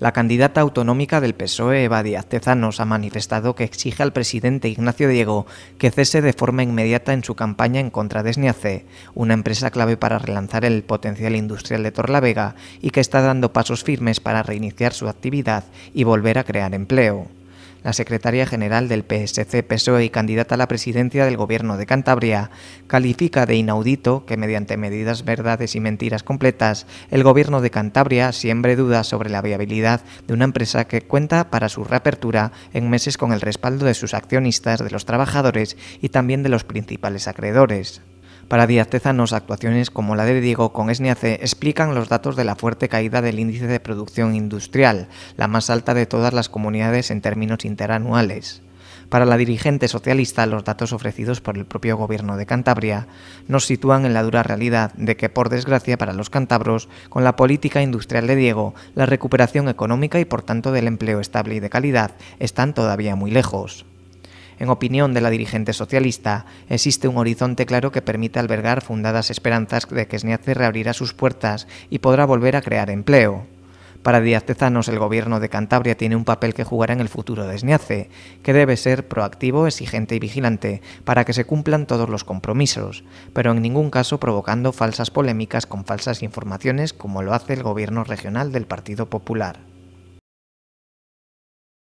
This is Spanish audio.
La candidata autonómica del PSOE, Eva Díaz Tezanos, ha manifestado que exige al presidente Ignacio Diego que cese de forma inmediata en su campaña en contra de SNIAC, una empresa clave para relanzar el potencial industrial de Torlavega y que está dando pasos firmes para reiniciar su actividad y volver a crear empleo la secretaria general del PSC-PSOE y candidata a la presidencia del Gobierno de Cantabria, califica de inaudito que mediante medidas verdades y mentiras completas, el Gobierno de Cantabria siembre dudas sobre la viabilidad de una empresa que cuenta para su reapertura en meses con el respaldo de sus accionistas, de los trabajadores y también de los principales acreedores para Tezanos, actuaciones como la de Diego con Esniace explican los datos de la fuerte caída del índice de producción industrial, la más alta de todas las comunidades en términos interanuales. Para la dirigente socialista, los datos ofrecidos por el propio gobierno de Cantabria nos sitúan en la dura realidad de que, por desgracia para los cántabros, con la política industrial de Diego, la recuperación económica y por tanto del empleo estable y de calidad están todavía muy lejos. En opinión de la dirigente socialista, existe un horizonte claro que permite albergar fundadas esperanzas de que Sniace reabrirá sus puertas y podrá volver a crear empleo. Para Díaz el gobierno de Cantabria tiene un papel que jugar en el futuro de Esniace, que debe ser proactivo, exigente y vigilante para que se cumplan todos los compromisos, pero en ningún caso provocando falsas polémicas con falsas informaciones como lo hace el gobierno regional del Partido Popular.